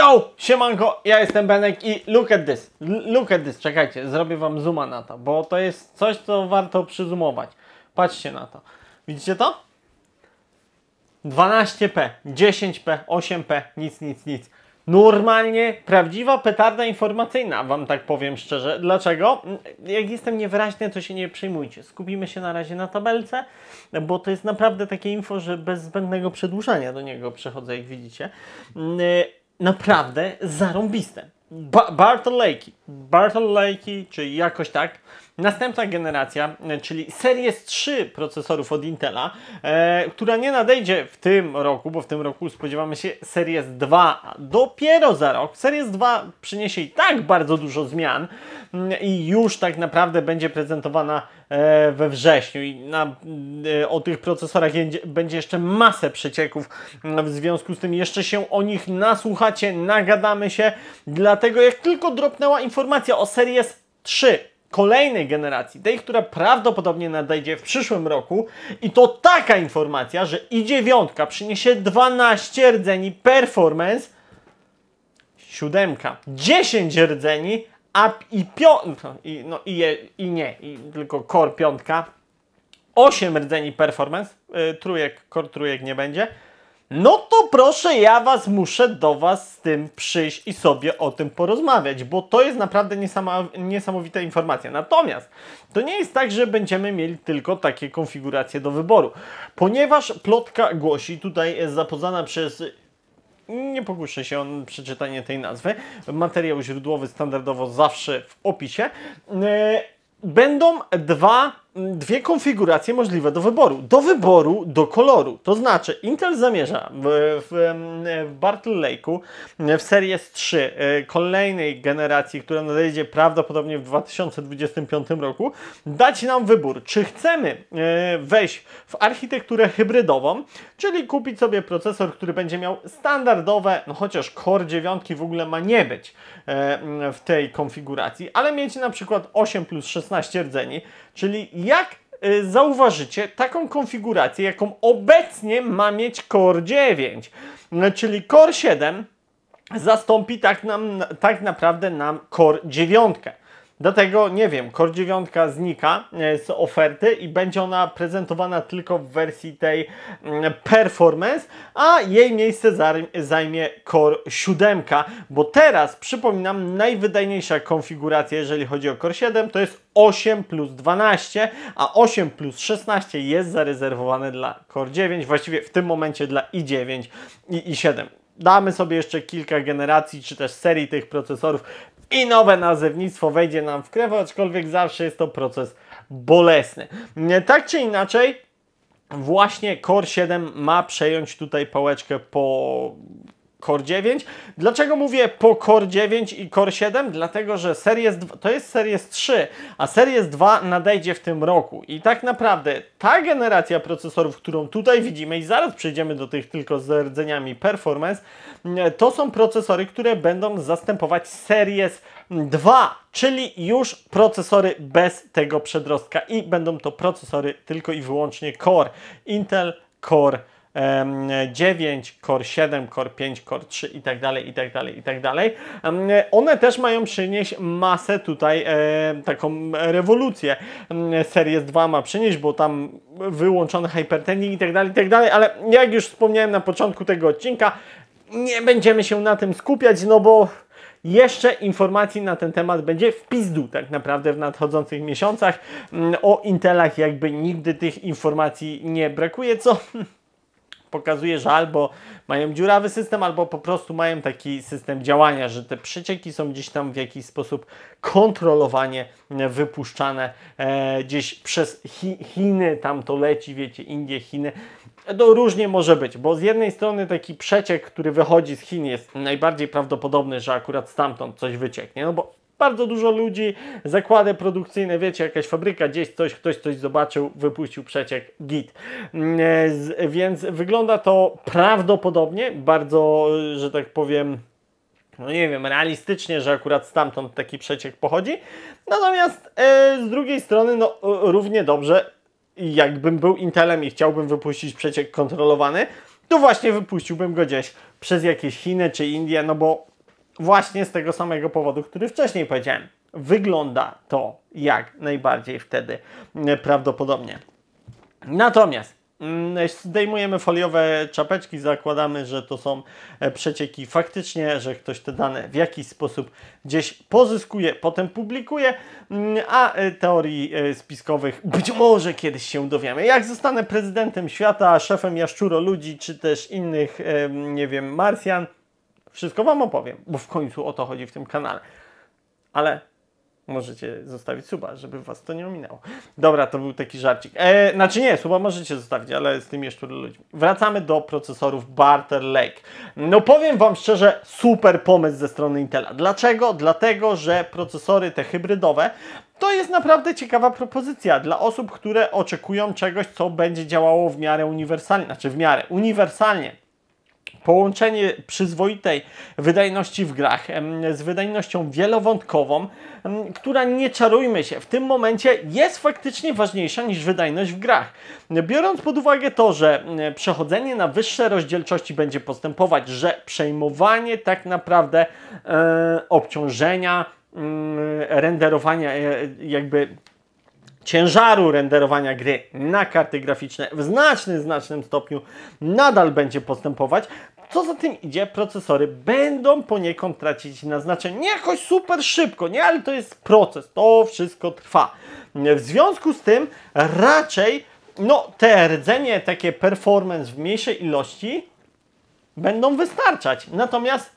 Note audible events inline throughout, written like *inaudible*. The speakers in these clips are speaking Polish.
Yo! Siemanko, ja jestem Benek i look at this, look at this, czekajcie, zrobię wam zooma na to, bo to jest coś, co warto przyzumować. Patrzcie na to. Widzicie to? 12p, 10p, 8p, nic, nic, nic. Normalnie prawdziwa petarda informacyjna, wam tak powiem szczerze. Dlaczego? Jak jestem niewyraźny, to się nie przejmujcie. Skupimy się na razie na tabelce, bo to jest naprawdę takie info, że bez zbędnego przedłużania do niego przechodzę, jak widzicie naprawdę zarąbiste. Ba Bartol Lakey, Lakey, czy jakoś tak, następna generacja, e, czyli Series 3 procesorów od Intela, e, która nie nadejdzie w tym roku, bo w tym roku spodziewamy się Series 2 dopiero za rok. Series 2 przyniesie i tak bardzo dużo zmian mm, i już tak naprawdę będzie prezentowana e, we wrześniu i na, e, o tych procesorach będzie jeszcze masę przecieków. Mm, w związku z tym jeszcze się o nich nasłuchacie, nagadamy się. Dlatego jak tylko dropnęła informacja o Series 3, kolejnej generacji, tej, która prawdopodobnie nadejdzie w przyszłym roku. I to taka informacja, że i9 przyniesie 12 rdzeni performance, siódemka 10 rdzeni, a i piątka, no, i, no i, i nie, i tylko core piątka, 8 rdzeni performance, y, trójek, core trójek nie będzie, no to proszę, ja was muszę do was z tym przyjść i sobie o tym porozmawiać, bo to jest naprawdę niesamowita informacja. Natomiast to nie jest tak, że będziemy mieli tylko takie konfiguracje do wyboru, ponieważ plotka głosi, tutaj jest zapoznana przez nie pokuszę się on przeczytanie tej nazwy. Materiał źródłowy standardowo zawsze w opisie. E, będą dwa Mm, dwie konfiguracje możliwe do wyboru. Do wyboru, do koloru. To znaczy, Intel zamierza w, w, w Bartle Lake'u mm, w Series 3 y, kolejnej generacji, która nadejdzie prawdopodobnie w 2025 roku, dać nam wybór, czy chcemy y, wejść w architekturę hybrydową, czyli kupić sobie procesor, który będzie miał standardowe, no chociaż Core 9 w ogóle ma nie być y, mm, w tej konfiguracji, ale mieć na przykład 8 plus 16 rdzeni, czyli jak y, zauważycie taką konfigurację, jaką obecnie ma mieć Core 9, no, czyli Core 7 zastąpi tak, nam, tak naprawdę nam Core 9. Do tego, nie wiem, Core 9 znika e, z oferty i będzie ona prezentowana tylko w wersji tej mm, performance, a jej miejsce zajmie Core 7, bo teraz, przypominam, najwydajniejsza konfiguracja, jeżeli chodzi o Core 7, to jest 8 plus 12, a 8 plus 16 jest zarezerwowane dla Core 9, właściwie w tym momencie dla i9 i i7 damy sobie jeszcze kilka generacji czy też serii tych procesorów i nowe nazewnictwo wejdzie nam w krew, aczkolwiek zawsze jest to proces bolesny. Tak czy inaczej, właśnie Core 7 ma przejąć tutaj pałeczkę po Core 9. Dlaczego mówię po Core 9 i Core 7? Dlatego, że Series 2, to jest Series 3, a Series 2 nadejdzie w tym roku. I tak naprawdę ta generacja procesorów, którą tutaj widzimy i zaraz przejdziemy do tych tylko z rdzeniami performance, mm, to są procesory, które będą zastępować Series 2, czyli już procesory bez tego przedrostka i będą to procesory tylko i wyłącznie Core. Intel Core 9, Core 7, Core 5, Core 3 i tak dalej, i tak dalej, i tak dalej. One też mają przynieść masę tutaj, e, taką rewolucję. Series 2 ma przynieść, bo tam wyłączony hypertending i tak dalej, i tak dalej, ale jak już wspomniałem na początku tego odcinka, nie będziemy się na tym skupiać, no bo jeszcze informacji na ten temat będzie w pizdu tak naprawdę w nadchodzących miesiącach. O Intelach jakby nigdy tych informacji nie brakuje, co *laughs* pokazuje, że albo mają dziurawy system, albo po prostu mają taki system działania, że te przecieki są gdzieś tam w jakiś sposób kontrolowanie wypuszczane e, gdzieś przez Chi Chiny, tam to leci, wiecie, Indie, Chiny. To różnie może być, bo z jednej strony taki przeciek, który wychodzi z Chin jest najbardziej prawdopodobny, że akurat stamtąd coś wycieknie, no bo bardzo dużo ludzi, zakłady produkcyjne, wiecie, jakaś fabryka, gdzieś coś, ktoś coś zobaczył, wypuścił przeciek, git. Mm, e, więc wygląda to prawdopodobnie bardzo, e, że tak powiem, no nie wiem, realistycznie, że akurat stamtąd taki przeciek pochodzi. Natomiast e, z drugiej strony, no równie dobrze, jakbym był Intelem i chciałbym wypuścić przeciek kontrolowany, to właśnie wypuściłbym go gdzieś przez jakieś Chiny czy Indie, no bo Właśnie z tego samego powodu, który wcześniej powiedziałem. Wygląda to jak najbardziej wtedy mm, prawdopodobnie. Natomiast mm, Zdejmujemy foliowe czapeczki, zakładamy, że to są e, przecieki faktycznie, że ktoś te dane w jakiś sposób gdzieś pozyskuje, potem publikuje, mm, a e, teorii e, spiskowych być może kiedyś się dowiemy. Jak zostanę prezydentem świata, szefem jaszczuro ludzi, czy też innych, nie wiem, Marsjan, wszystko Wam opowiem, bo w końcu o to chodzi w tym kanale. Ale możecie zostawić suba, żeby Was to nie ominęło. Dobra, to był taki żarcik. E, znaczy nie, suba możecie zostawić, ale z tymi jeszcze ludźmi. Wracamy do procesorów Barter Lake. No powiem Wam szczerze, super pomysł ze strony Intela. Dlaczego? Dlatego, że procesory te hybrydowe to jest naprawdę ciekawa propozycja dla osób, które oczekują czegoś, co będzie działało w miarę uniwersalnie, znaczy w miarę uniwersalnie połączenie przyzwoitej wydajności w grach z wydajnością wielowątkową, która nie czarujmy się, w tym momencie jest faktycznie ważniejsza niż wydajność w grach. Biorąc pod uwagę to, że przechodzenie na wyższe rozdzielczości będzie postępować, że przejmowanie tak naprawdę e, obciążenia, e, renderowania e, jakby ciężaru renderowania gry na karty graficzne w znacznym, znacznym stopniu nadal będzie postępować. Co za tym idzie, procesory będą poniekąd tracić na znaczeniu. Nie jakoś super szybko, nie, ale to jest proces, to wszystko trwa. W związku z tym raczej no, te rdzenie, takie performance w mniejszej ilości będą wystarczać. Natomiast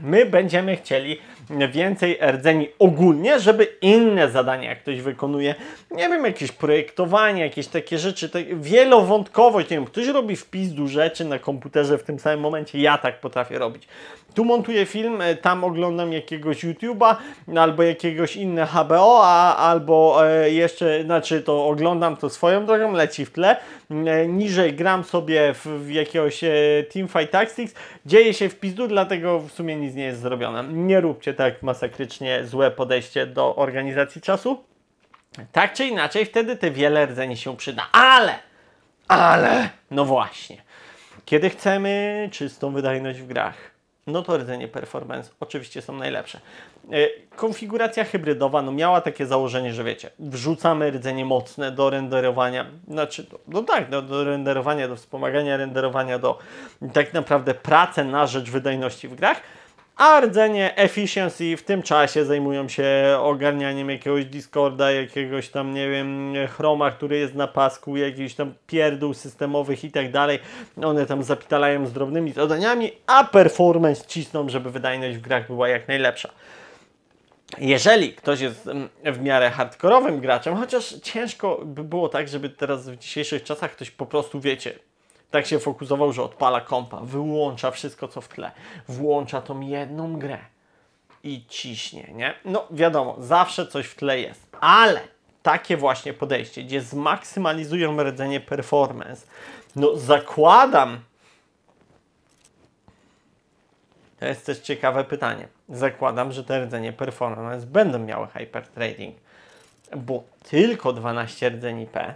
my będziemy chcieli więcej rdzeni ogólnie, żeby inne zadania, jak ktoś wykonuje, nie wiem, jakieś projektowanie, jakieś takie rzeczy, tak, wielowątkowość, nie wiem, ktoś robi wpis do rzeczy na komputerze w tym samym momencie, ja tak potrafię robić. Tu montuję film, e, tam oglądam jakiegoś YouTube'a no, albo jakiegoś inne HBO, a, albo e, jeszcze, znaczy to oglądam to swoją drogą, leci w tle. E, niżej gram sobie w, w jakiegoś e, Teamfight Tactics. Dzieje się w pizdu, dlatego w sumie nic nie jest zrobione. Nie róbcie tak masakrycznie złe podejście do organizacji czasu. Tak czy inaczej, wtedy te wiele rdzeni się przyda. Ale, ale, no właśnie. Kiedy chcemy czystą wydajność w grach, no to rdzenie performance oczywiście są najlepsze. E, konfiguracja hybrydowa no miała takie założenie, że wiecie, wrzucamy rdzenie mocne do renderowania, znaczy, no, no tak, do, no, do renderowania, do wspomagania renderowania, do tak naprawdę pracy na rzecz wydajności w grach, a rdzenie Efficiency w tym czasie zajmują się ogarnianiem jakiegoś Discorda, jakiegoś tam, nie wiem, Chroma, który jest na pasku, jakichś tam pierdół systemowych i tak dalej. One tam zapitalają z drobnymi zadaniami, a performance cisną, żeby wydajność w grach była jak najlepsza. Jeżeli ktoś jest mm, w miarę hardkorowym graczem, chociaż ciężko by było tak, żeby teraz w dzisiejszych czasach ktoś po prostu, wiecie, tak się fokusował, że odpala kompa, wyłącza wszystko co w tle, włącza tą jedną grę i ciśnie, nie? No wiadomo, zawsze coś w tle jest, ale takie właśnie podejście, gdzie zmaksymalizują rdzenie performance, no zakładam, to jest też ciekawe pytanie, zakładam, że te rdzenie performance będą miały hypertrading, bo tylko 12 rdzeni P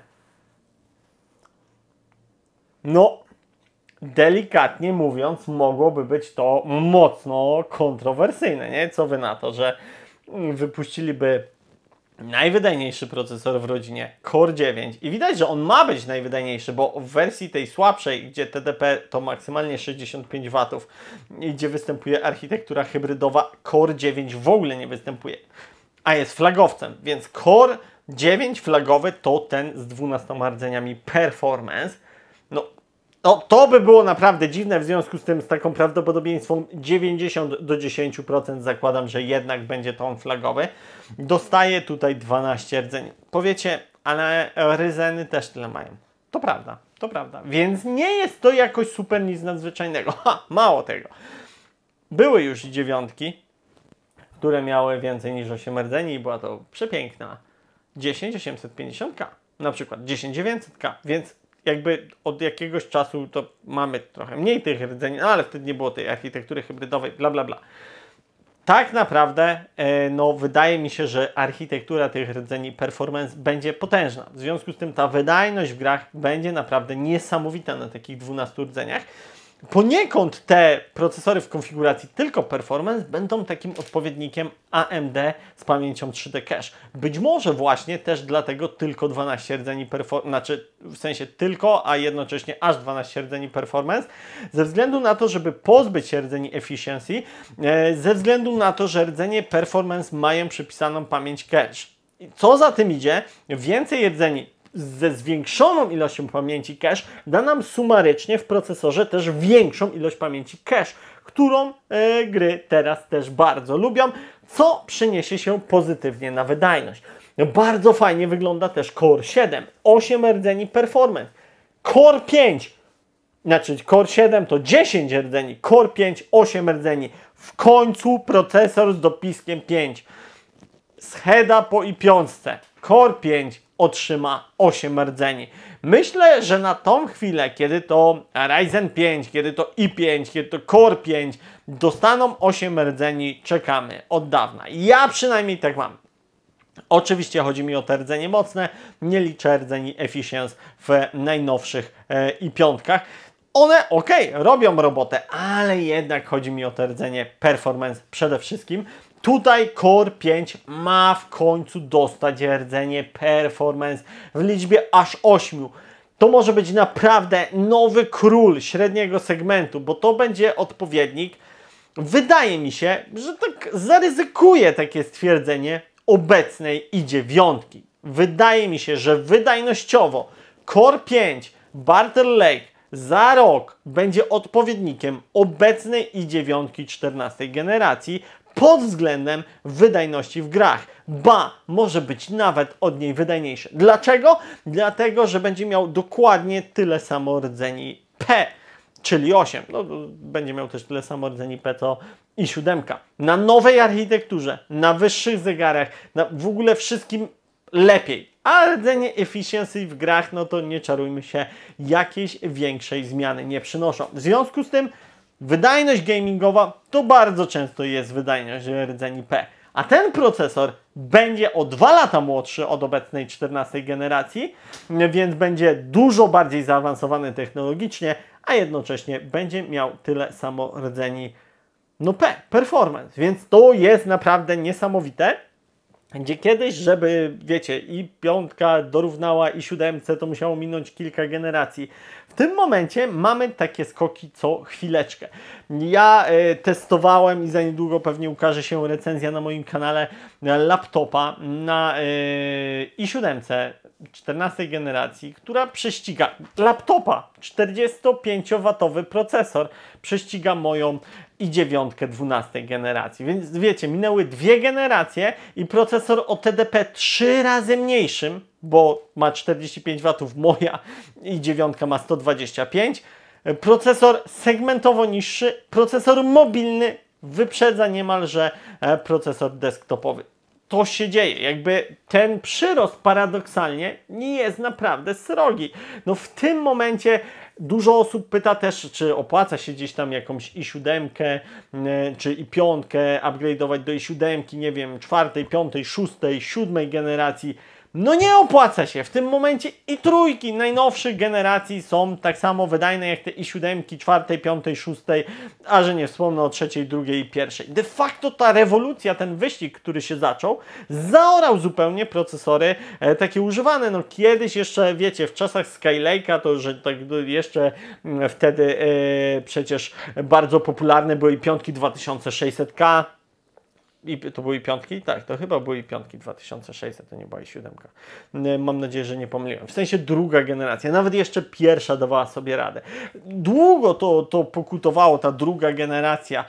no, delikatnie mówiąc, mogłoby być to mocno kontrowersyjne, nie? Co wy na to, że wypuściliby najwydajniejszy procesor w rodzinie, Core 9 i widać, że on ma być najwydajniejszy, bo w wersji tej słabszej, gdzie TDP to maksymalnie 65 W i gdzie występuje architektura hybrydowa, Core 9 w ogóle nie występuje, a jest flagowcem, więc Core 9 flagowy to ten z 12 rdzeniami performance, no, no to by było naprawdę dziwne, w związku z tym z taką prawdopodobieństwem 90 do 10% zakładam, że jednak będzie to on flagowy. Dostaje tutaj 12 rdzeń. Powiecie, ale ryzeny też tyle mają. To prawda, to prawda. Więc nie jest to jakoś super nic nadzwyczajnego. Ha, mało tego. Były już dziewiątki, które miały więcej niż 8 rdzeni i była to przepiękna 10850K, na przykład 10900K, więc jakby od jakiegoś czasu to mamy trochę mniej tych rdzeni, no ale wtedy nie było tej architektury hybrydowej, bla bla bla. Tak naprawdę, e, no wydaje mi się, że architektura tych rdzeni performance będzie potężna. W związku z tym ta wydajność w grach będzie naprawdę niesamowita na takich 12 rdzeniach. Poniekąd te procesory w konfiguracji tylko performance będą takim odpowiednikiem AMD z pamięcią 3D cache. Być może właśnie też dlatego tylko 12 rdzeni performance, znaczy w sensie tylko, a jednocześnie aż 12 rdzeni performance, ze względu na to, żeby pozbyć się rdzeni efficiency, e, ze względu na to, że rdzenie performance mają przypisaną pamięć cache. Co za tym idzie, więcej rdzeni ze zwiększoną ilością pamięci cache da nam sumarycznie w procesorze też większą ilość pamięci cache, którą e, gry teraz też bardzo lubią, co przeniesie się pozytywnie na wydajność. No, bardzo fajnie wygląda też Core 7, 8 rdzeni performance, Core 5, znaczy Core 7 to 10 rdzeni, Core 5 8 rdzeni. W końcu procesor z dopiskiem 5. Z heada po i piątce. Core 5 otrzyma 8 rdzeni. Myślę, że na tą chwilę, kiedy to Ryzen 5, kiedy to i5, kiedy to Core 5 dostaną 8 rdzeni, czekamy od dawna. Ja przynajmniej tak mam. Oczywiście chodzi mi o te rdzenie mocne, nie liczę rdzeni efficiency w najnowszych e, i piątkach. One ok, robią robotę, ale jednak chodzi mi o te rdzenie performance przede wszystkim. Tutaj Core 5 ma w końcu dostać rdzenie performance w liczbie aż 8. To może być naprawdę nowy król średniego segmentu, bo to będzie odpowiednik. Wydaje mi się, że tak zaryzykuje takie stwierdzenie obecnej i dziewiątki. Wydaje mi się, że wydajnościowo Core 5 Barter Lake za rok będzie odpowiednikiem obecnej i dziewiątki 14 generacji, pod względem wydajności w grach. Ba, może być nawet od niej wydajniejszy. Dlaczego? Dlatego, że będzie miał dokładnie tyle samo rdzeni P, czyli 8. No, będzie miał też tyle samo rdzeni P, co i 7. Na nowej architekturze, na wyższych zegarach, na w ogóle wszystkim lepiej. A rdzenie efficiency w grach, no to nie czarujmy się, jakiejś większej zmiany nie przynoszą. W związku z tym Wydajność gamingowa to bardzo często jest wydajność rdzeni P. A ten procesor będzie o 2 lata młodszy od obecnej 14 generacji, więc będzie dużo bardziej zaawansowany technologicznie, a jednocześnie będzie miał tyle samo rdzeni no P, performance. Więc to jest naprawdę niesamowite. Gdzie kiedyś, żeby, wiecie, i piątka dorównała i siódemce, to musiało minąć kilka generacji tym momencie mamy takie skoki co chwileczkę. Ja y, testowałem i za niedługo pewnie ukaże się recenzja na moim kanale laptopa na y, i7 14 generacji, która prześciga laptopa 45 watowy procesor prześciga moją i dziewiątkę 12 generacji. Więc wiecie, minęły dwie generacje i procesor o TDP trzy razy mniejszym bo ma 45 W, moja i 9 ma 125. Procesor segmentowo niższy, procesor mobilny wyprzedza niemalże e, procesor desktopowy. To się dzieje, jakby ten przyrost paradoksalnie nie jest naprawdę srogi. No w tym momencie Dużo osób pyta też, czy opłaca się gdzieś tam jakąś i7, czy i5 upgrade'ować do i7, nie wiem, czwartej, piątej, szóstej, siódmej generacji no nie opłaca się. W tym momencie i trójki najnowszych generacji są tak samo wydajne jak te i siódemki, czwartej, piątej, szóstej, a że nie wspomnę o trzeciej, drugiej i pierwszej. De facto ta rewolucja, ten wyścig, który się zaczął, zaorał zupełnie procesory e, takie używane. No kiedyś jeszcze, wiecie, w czasach Skylake'a to, że tak jeszcze mm, wtedy e, przecież bardzo popularne były i piątki 2600K, i to były piątki? Tak, to chyba były piątki 2600, to nie była i siódemka. E, mam nadzieję, że nie pomyliłem. W sensie druga generacja, nawet jeszcze pierwsza dawała sobie radę. Długo to, to pokutowało, ta druga generacja.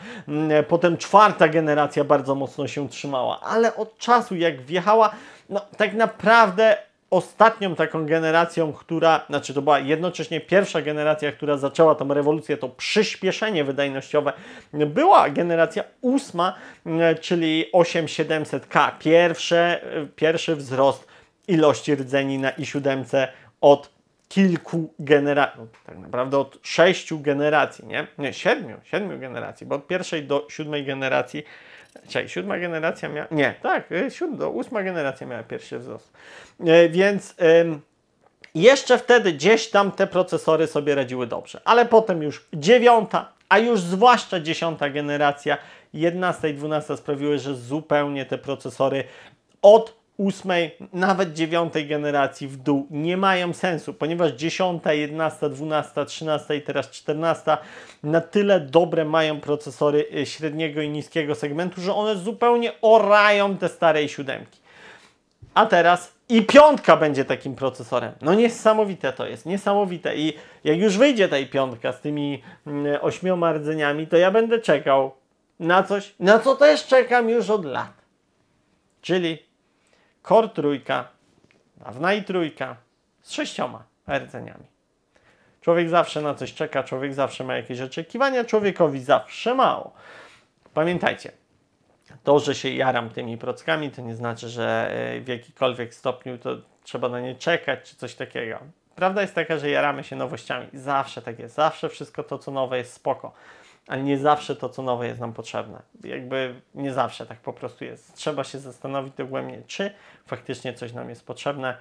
E, potem czwarta generacja bardzo mocno się trzymała, ale od czasu jak wjechała, no tak naprawdę ostatnią taką generacją, która, znaczy to była jednocześnie pierwsza generacja, która zaczęła tą rewolucję, to przyspieszenie wydajnościowe, była generacja ósma, e, czyli 8700K. Pierwsze, e, pierwszy wzrost ilości rdzeni na i7 od kilku generacji, no, tak naprawdę od sześciu generacji, nie? Nie, siedmiu, siedmiu generacji, bo od pierwszej do siódmej generacji, czyli siódma generacja miała, nie, tak, y, siódma, ósma generacja miała pierwszy wzrost. E, więc jeszcze wtedy gdzieś tam te procesory sobie radziły dobrze, ale potem już dziewiąta, a już zwłaszcza dziesiąta generacja, jedenasta i dwunasta sprawiły, że zupełnie te procesory od ósmej, nawet dziewiątej generacji w dół nie mają sensu, ponieważ dziesiąta, jedenasta, dwunasta, trzynasta i teraz czternasta na tyle dobre mają procesory e, średniego i niskiego segmentu, że one zupełnie orają te starej siódemki. A teraz i piątka będzie takim procesorem. No niesamowite to jest, niesamowite. I jak już wyjdzie ta piątka z tymi mm, e, ośmioma rdzeniami, to ja będę czekał na coś, na co też czekam już od lat. Czyli Kor trójka, dawna i trójka z sześcioma rdzeniami. Człowiek zawsze na coś czeka, człowiek zawsze ma jakieś oczekiwania, człowiekowi zawsze mało. Pamiętajcie, to, że się jaram tymi prockami, to nie znaczy, że e, w jakikolwiek stopniu to trzeba na nie czekać czy coś takiego. Prawda jest taka, że jaramy się nowościami. Zawsze tak jest. Zawsze wszystko to, co nowe jest spoko ale nie zawsze to, co nowe, jest nam potrzebne. Jakby nie zawsze tak po prostu jest. Trzeba się zastanowić dogłębnie, czy faktycznie coś nam jest potrzebne,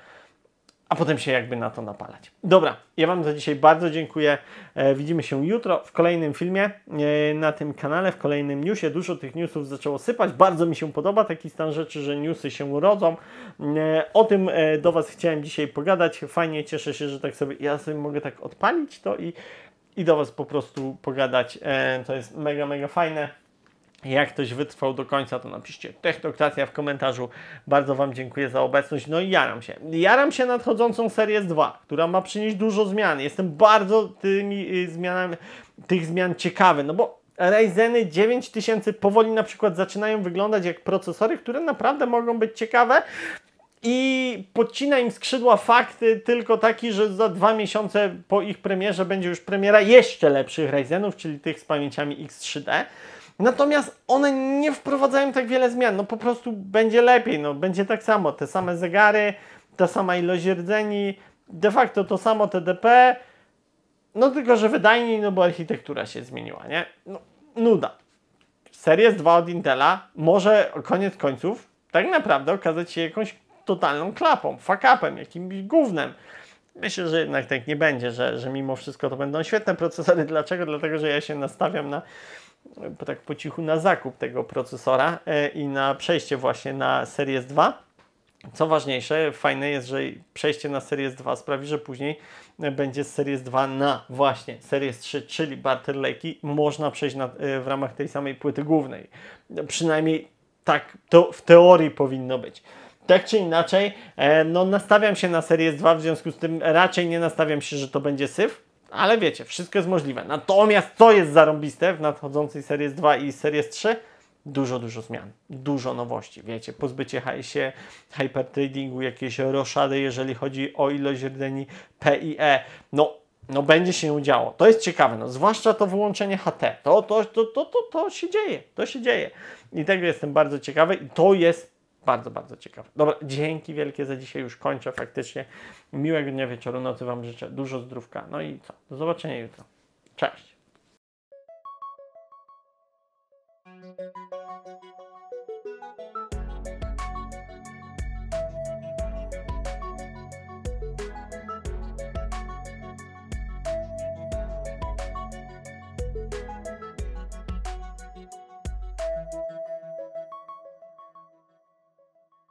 a potem się jakby na to napalać. Dobra, ja Wam za dzisiaj bardzo dziękuję. E, widzimy się jutro w kolejnym filmie e, na tym kanale, w kolejnym newsie. Dużo tych newsów zaczęło sypać. Bardzo mi się podoba taki stan rzeczy, że newsy się urodzą. E, o tym do Was chciałem dzisiaj pogadać. Fajnie, cieszę się, że tak sobie, ja sobie mogę tak odpalić to i i do Was po prostu pogadać. E, to jest mega, mega fajne. Jak ktoś wytrwał do końca, to napiszcie technokracja w komentarzu. Bardzo Wam dziękuję za obecność. No i jaram się. Jaram się nadchodzącą serię 2, która ma przynieść dużo zmian. Jestem bardzo tymi y, zmianami, tych zmian ciekawy, no bo Ryzeny 9000 powoli na przykład zaczynają wyglądać jak procesory, które naprawdę mogą być ciekawe, i podcina im skrzydła fakty tylko taki, że za dwa miesiące po ich premierze będzie już premiera jeszcze lepszych Ryzenów, czyli tych z pamięciami X3D. Natomiast one nie wprowadzają tak wiele zmian, no po prostu będzie lepiej, no będzie tak samo, te same zegary, ta sama ilość rdzeni, de facto to samo TDP, no tylko, że wydajniej, no bo architektura się zmieniła, nie? No, nuda. Series 2 od Intela może koniec końców tak naprawdę okazać się jakąś totalną klapą, fakapem, jakimś gównem. Myślę, że jednak tak nie będzie, że, że mimo wszystko to będą świetne procesory. *laughs* Dlaczego? Dlatego, że ja się nastawiam na tak po cichu na zakup tego procesora e, i na przejście właśnie na Series 2. Co ważniejsze, fajne jest, że przejście na Series 2 sprawi, że później e, będzie z Series 2 na właśnie Series 3, czyli barter lake można przejść na, e, w ramach tej samej płyty głównej. Przynajmniej tak to w teorii powinno być tak czy inaczej, e, no nastawiam się na serię 2, w związku z tym raczej nie nastawiam się, że to będzie syf, ale wiecie, wszystko jest możliwe. Natomiast co jest zarąbiste w nadchodzącej serii 2 i serii 3? Dużo, dużo zmian, dużo nowości, wiecie, pozbycie się hypertradingu, jakieś roszady, jeżeli chodzi o ilość rdzeni P i E. No, no będzie się działo. To jest ciekawe, no zwłaszcza to wyłączenie HT. To, to, to, to, to, to się dzieje, to się dzieje. I tego jestem bardzo ciekawy i to jest bardzo, bardzo ciekawe. Dobra, dzięki wielkie za dzisiaj. Już kończę faktycznie. Miłego dnia, wieczoru, nocy Wam życzę. Dużo zdrówka. No i co? Do zobaczenia jutro. Cześć.